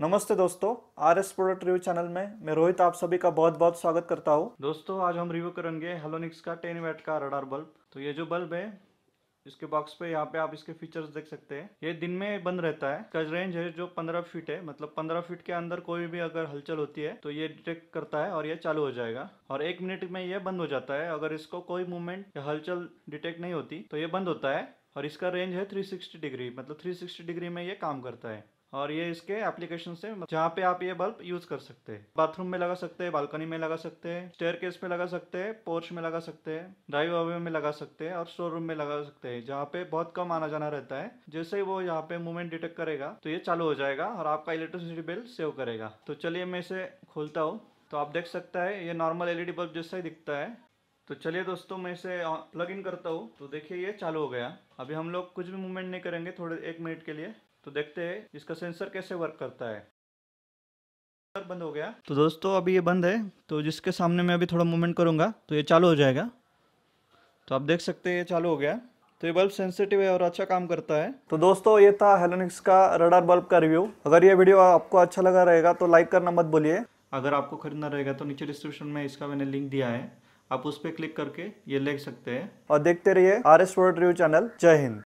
नमस्ते दोस्तों R S product review channel में मैं रोहित आप सभी का बहुत बहुत स्वागत करता हूँ दोस्तों आज हम रिव्यू करेंगे हेलोनिक्स का टेन वेट का रडार बल्ब तो ये जो बल्ब है इसके बॉक्स पे यहाँ पे आप इसके फीचर्स देख सकते हैं ये दिन में बंद रहता है कज रेंज है जो 15 फीट है मतलब 15 फीट के अंदर कोई भी अगर हलचल होती है तो ये डिटेक्ट करता है और ये चालू हो जाएगा और एक मिनट में ये बंद हो जाता है अगर इसको कोई मूवमेंट या हलचल डिटेक्ट नहीं होती तो ये बंद होता है और इसका रेंज है 360 डिग्री मतलब 360 डिग्री में ये काम करता है और ये इसके एप्लीकेशन से मतलब जहाँ पे आप ये बल्ब यूज कर सकते हैं बाथरूम में लगा सकते हैं बालकनी में लगा सकते हैं स्टेयर केस में लगा सकते हैं पोर्च में लगा सकते हैं ड्राइव अवे में लगा सकते हैं और स्टोर रूम में लगा सकते हैं जहाँ पे बहुत कम आना जाना रहता है जैसे ही वो यहाँ पे मूवमेंट डिटेक्ट करेगा तो ये चालू हो जाएगा और आपका इलेक्ट्रिसिटी बिल सेव करेगा तो चलिए मैं इसे खोलता हूँ तो आप देख सकता है ये नॉर्मल एलईडी बल्ब जैसा ही दिखता है तो चलिए दोस्तों मैं इसे प्लग इन करता हूँ तो देखिए ये चालू हो गया अभी हम लोग कुछ भी मूवमेंट नहीं करेंगे थोड़े एक मिनट के लिए तो देखते हैं इसका सेंसर कैसे वर्क करता है बंद हो गया तो दोस्तों अभी ये बंद है तो जिसके सामने मैं अभी थोड़ा मूवमेंट करूँगा तो ये चालू हो जाएगा तो आप देख सकते हैं ये चालू हो गया तो ये बल्ब सेंसिटिव है और अच्छा काम करता है तो दोस्तों ये था हेलोनिक्स का रडार बल्ब का रिव्यू अगर ये वीडियो आपको अच्छा लगा रहेगा तो लाइक करना मत बोलिए अगर आपको खरीदना रहेगा तो नीचे डिस्क्रिप्शन में इसका मैंने लिंक दिया है आप उस पर क्लिक करके ये ले सकते हैं और देखते रहिए R S world review channel जय हिंद